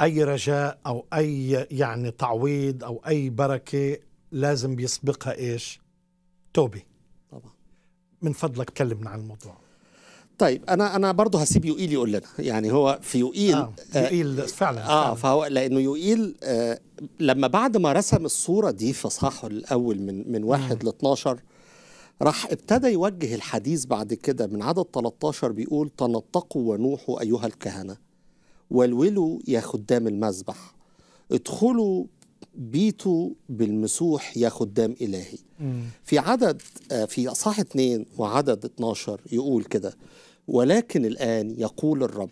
اي رجاء او اي يعني تعويض او اي بركه لازم بيسبقها ايش؟ توبه طبعا من فضلك كلمنا عن الموضوع طيب انا انا برضه هسيب يوئيل يقول لنا يعني هو في يوئيل آه, آه يوئيل فعلا اه فعلا. فهو لانه يوئيل آه لما بعد ما رسم الصوره دي في صحه الاول من من واحد ل 12 راح ابتدى يوجه الحديث بعد كده من عدد 13 بيقول تنطقوا ونوحوا ايها الكهنه ولولوا يا خدام المذبح ادخلوا بيتوا بالمسوح يا خدام إلهي في عدد آه، في أصحاح 2 وعدد 12 يقول كده ولكن الآن يقول الرب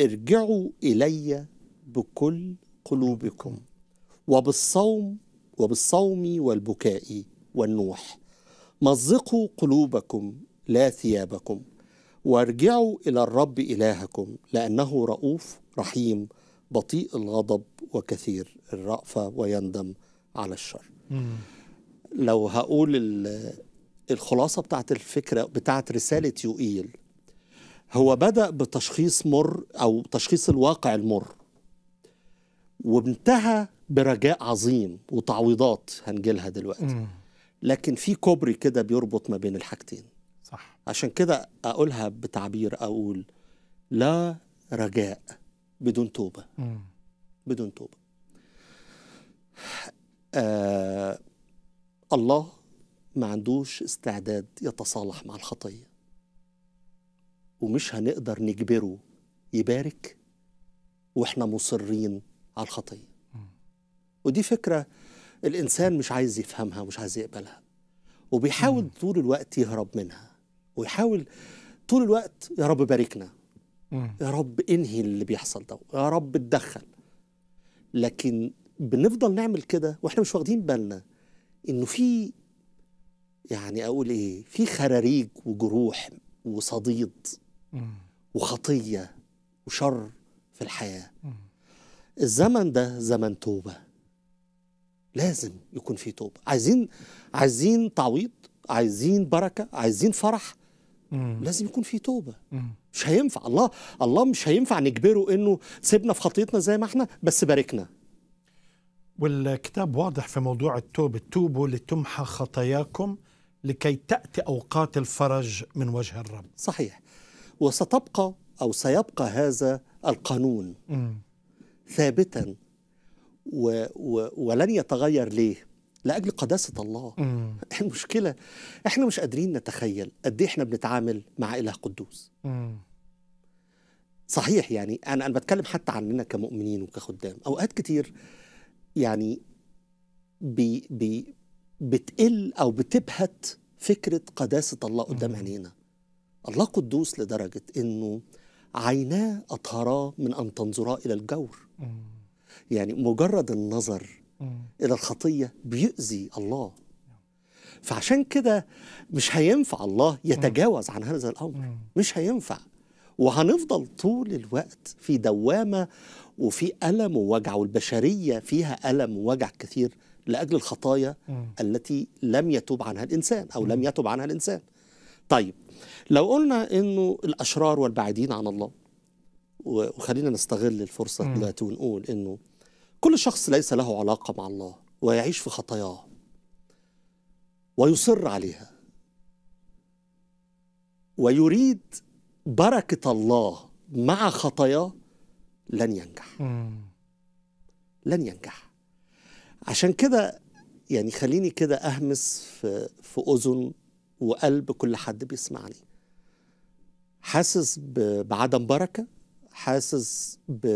ارجعوا إلي بكل قلوبكم وبالصوم وبالصوم والبكاء والنوح مزقوا قلوبكم لا ثيابكم وارجعوا إلى الرب إلهكم لأنه رؤوف رحيم بطيء الغضب وكثير الرأفة ويندم على الشر لو هقول الخلاصة بتاعت الفكرة بتاعت رسالة يوئيل هو بدأ بتشخيص مر أو تشخيص الواقع المر وانتهى برجاء عظيم وتعويضات هنجيلها دلوقتي لكن في كوبري كده بيربط ما بين الحاجتين صح عشان كده اقولها بتعبير اقول لا رجاء بدون توبه مم. بدون توبه آه الله ما عندوش استعداد يتصالح مع الخطيه ومش هنقدر نجبره يبارك واحنا مصرين على الخطيه ودي فكره الانسان مش عايز يفهمها مش عايز يقبلها وبيحاول طول الوقت يهرب منها ويحاول طول الوقت يا رب باركنا يا رب انهي اللي بيحصل ده يا رب اتدخل لكن بنفضل نعمل كده واحنا مش واخدين بالنا انه في يعني اقول ايه في خراريج وجروح وصديد وخطيه وشر في الحياه الزمن ده زمن توبه لازم يكون في توبه عايزين عايزين تعويض عايزين بركه عايزين فرح مم. لازم يكون في توبه مم. مش هينفع الله الله مش هينفع نجبره انه سيبنا في خطيتنا زي ما احنا بس باركنا والكتاب واضح في موضوع التوبه توبوا لتمحى خطاياكم لكي تاتي اوقات الفرج من وجه الرب صحيح وستبقى او سيبقى هذا القانون مم. ثابتا و و ولن يتغير ليه لاجل قداسه الله مم. المشكله احنا مش قادرين نتخيل قد ايه احنا بنتعامل مع اله قدوس مم. صحيح يعني انا انا بتكلم حتى عننا كمؤمنين وكخدام اوقات كتير يعني بي بي بتقل او بتبهت فكره قداسه الله قدام عينينا الله قدوس لدرجه انه عيناه اطهراه من ان تنظرا الى الجور مم. يعني مجرد النظر إلى الخطية بيؤذي الله فعشان كده مش هينفع الله يتجاوز عن هذا الأمر مش هينفع وهنفضل طول الوقت في دوامة وفي ألم ووجع والبشرية فيها ألم ووجع كثير لأجل الخطايا التي لم يتوب عنها الإنسان أو لم يتوب عنها الإنسان طيب لو قلنا أنه الأشرار والبعيدين عن الله وخلينا نستغل الفرصة دلوقتي ونقول أنه كل شخص ليس له علاقه مع الله ويعيش في خطاياه ويصر عليها ويريد بركه الله مع خطاياه لن ينجح لن ينجح عشان كده يعني خليني كده اهمس في في اذن وقلب كل حد بيسمعني حاسس بعدم بركه حاسس ب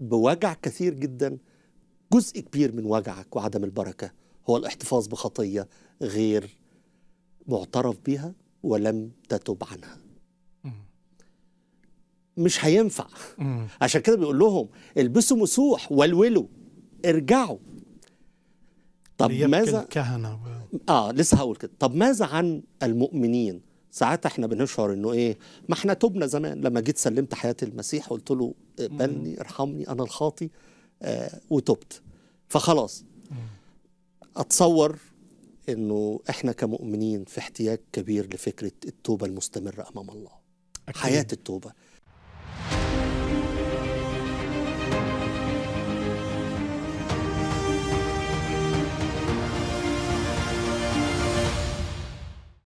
بوجع كثير جدا جزء كبير من وجعك وعدم البركه هو الاحتفاظ بخطيه غير معترف بها ولم تتب عنها مش هينفع عشان كده بيقول لهم البسوا مسوح والولوا ارجعوا طب ماذا الكهنة و... اه لسه هقول كده طب ماذا عن المؤمنين ساعات احنا بنشعر انه ايه ما احنا تبنا زمان لما جيت سلمت حياه المسيح قلت له اقبلني ارحمني انا الخاطي آه وتبت فخلاص اتصور انه احنا كمؤمنين في احتياج كبير لفكره التوبه المستمره امام الله أكيد. حياه التوبه